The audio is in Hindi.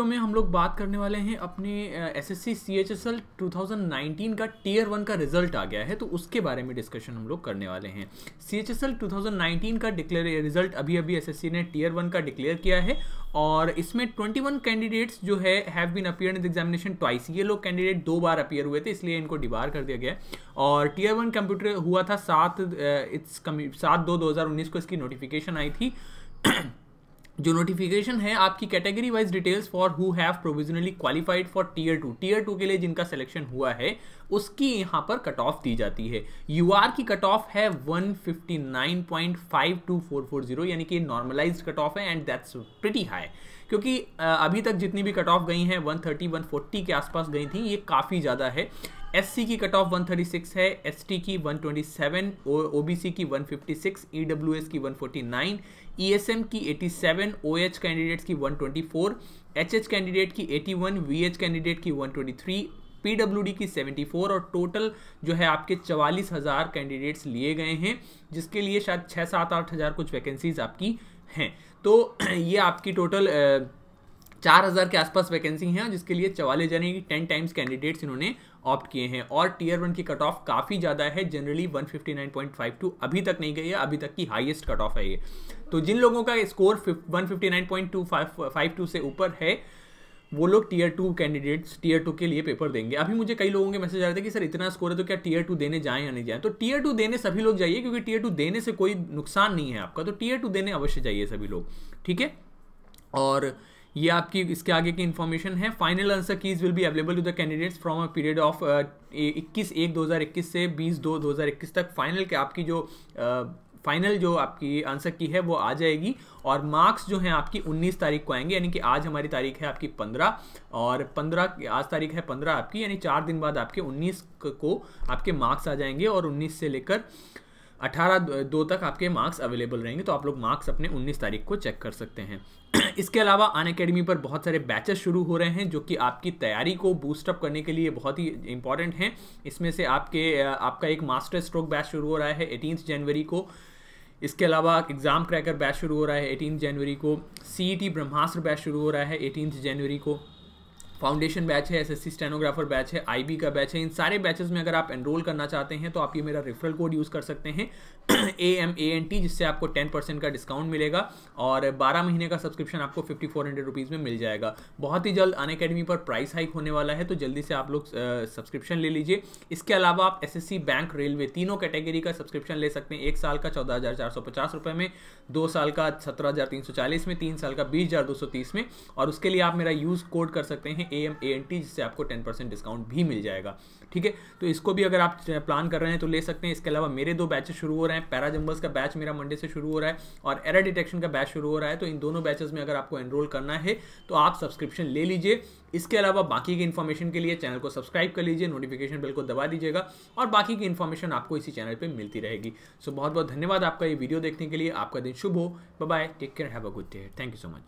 वीडियो में हम लोग बात करने वाले हैं अपने S S C C H S L two का टीयर वन का रिजल्ट आ गया है तो उसके बारे में डिस्कशन हम लोग करने वाले हैं C H S L two का डिक्लेयर रिजल्ट अभी अभी एस एस सी ने टीयर वन का डिक्लेयर किया है और इसमें 21 कैंडिडेट्स जो है have been appear in examination twice ये लोग कैंडिडेट दो बार अपियर हुए थे इसलिए इनको डिबार कर दिया गया और टीयर वन कंप्यूटर हुआ था सात इट्स सात दो दो को इसकी नोटिफिकेशन आई थी जो नोटिफिकेशन है आपकी category wise details for who have provisionally qualified for tier two tier two के लिए जिनका सिलेक्शन हुआ है उसकी यहाँ पर कट ऑफ दी जाती है यू आर की कट ऑफ है 159.52440 यानी कि नॉर्मलाइज कट ऑफ है एंड दैट्स प्रिटी हाई क्योंकि अभी तक जितनी भी कट ऑफ गई हैं 130 140 के आसपास गई थी ये काफ़ी ज़्यादा है सी की कट ऑफ 136 है टी की 127 ओबीसी की 156 एस e की 149 एम e की 87 एच कैंडिडेट्स की 124 एच कैंडिडेट की 81 एच कैंडिडेट की 123 डी की 74 और टोटल जो है आपके चवालीस हज़ार कैंडिडेट्स लिए गए हैं जिसके लिए शायद छः सात आठ हज़ार कुछ वैकेंसीज आपकी हैं तो ये आपकी टोटल आ, चार हज़ार के आसपास वैकेंसी हैं जिसके लिए चवालीस जाने की टेन टाइम्स कैंडिडेट्स इन्होंने ऑप्ट किए हैं और टीयर वन की कट ऑफ काफ़ी ज़्यादा है जनरली 159.52 अभी तक नहीं गई है अभी तक की हाइएस्ट कट ऑफ है ये तो जिन लोगों का स्कोर 159.252 से ऊपर है वो लोग tier two candidates tier two के लिए पेपर देंगे अभी मुझे कई लोगों के मैसेज आ रहे थे कि सर इतना स्कोर है तो क्या टीयर टू देने जाएं या नहीं जाएं तो टीयर टू देने सभी लोग जाइए क्योंकि टीयर टू देने से कोई नुकसान नहीं है आपका तो टीयर टू देने अवश्य जाइए सभी लोग ठीक है और ये आपकी इसके आगे की इन्फॉर्मेशन है final answer keys will be available to the candidates from a period of इक्कीस एक 2021 से बीस दो 2021 तक फाइनल के आपकी जो फाइनल uh, जो आपकी आंसर की है वो आ जाएगी और मार्क्स जो हैं आपकी 19 तारीख को आएंगे यानी कि आज हमारी तारीख है आपकी 15 और 15 आज तारीख है 15 आपकी यानी चार दिन बाद आपके 19 को आपके मार्क्स आ जाएंगे और 19 से लेकर अठारह दो तक आपके मार्क्स अवेलेबल रहेंगे तो आप लोग मार्क्स अपने उन्नीस तारीख को चेक कर सकते हैं इसके अलावा अन अकेडमी पर बहुत सारे बैचेस शुरू हो रहे हैं जो कि आपकी तैयारी को बूस्टअप करने के लिए बहुत ही इंपॉर्टेंट हैं इसमें से आपके आपका एक मास्टर स्ट्रोक बैच शुरू हो रहा है एटीन जनवरी को इसके अलावा एग्ज़ाम क्रैकर बैच शुरू हो रहा है एटीन जनवरी को सी ब्रह्मास्त्र बैच शुरू हो रहा है एटीन जनवरी को फाउंडेशन बैच है एसएससी स्टेनोग्राफर बैच है आईबी का बैच है इन सारे बैचेस में अगर आप एनरोल करना चाहते हैं तो आप ये मेरा रेफरल कोड यूज़ कर सकते हैं A M A N T जिससे आपको टेन परसेंट का डिस्काउंट मिलेगा और बारह महीने का सब्सक्रिप्शन आपको फिफ्टी फोर हंड्रेड रुपीज़ में मिल जाएगा बहुत ही जल्द अन अकेडमी पर प्राइस हाइक होने वाला है तो जल्दी से आप लोग सब्सक्रिप्शन ले लीजिए इसके अलावा आप एस बैंक रेलवे तीनों कैटेगरी का सब्सक्रिप्शन ले सकते हैं एक साल का चौदह हज़ार चार सौ पचास रुपये में दो साल का सत्रह हज़ार तीन सौ चालीस में तीन साल का बीस हज़ार दो सौ तीस में और उसके लिए आप मेरा यूज़ कोड कर सकते हैं हैं A M A N T जिससे आपको टेन परसेंट डिस्काउंट भी मिल जाएगा ठीक है तो इसको भी अगर आप प्लान कर रहे हैं तो ले सकते हैं इसके अलावा मेरे दो बैचेस शुरू हो रहे हैं पैराजम्बल्स का बैच मेरा मंडे से शुरू हो रहा है और एरर डिटेक्शन का बैच शुरू हो रहा है तो इन दोनों बैचेस में अगर आपको एनरोल करना है तो आप सब्सक्रिप्शन ले लीजिए इसके अलावा बाकी की इन्फॉर्मेशन के लिए चैनल को सब्सक्राइब कर लीजिए नोटिफिकेशन बिल को दबा दीजिएगा और बाकी की इन्फॉर्मेशन आपको इसी चैनल पर मिलती रहेगी सो बहुत बहुत धन्यवाद आपका ये वीडियो देखने के लिए आपका दिन शुभ हो bye take care have a good day thank you so much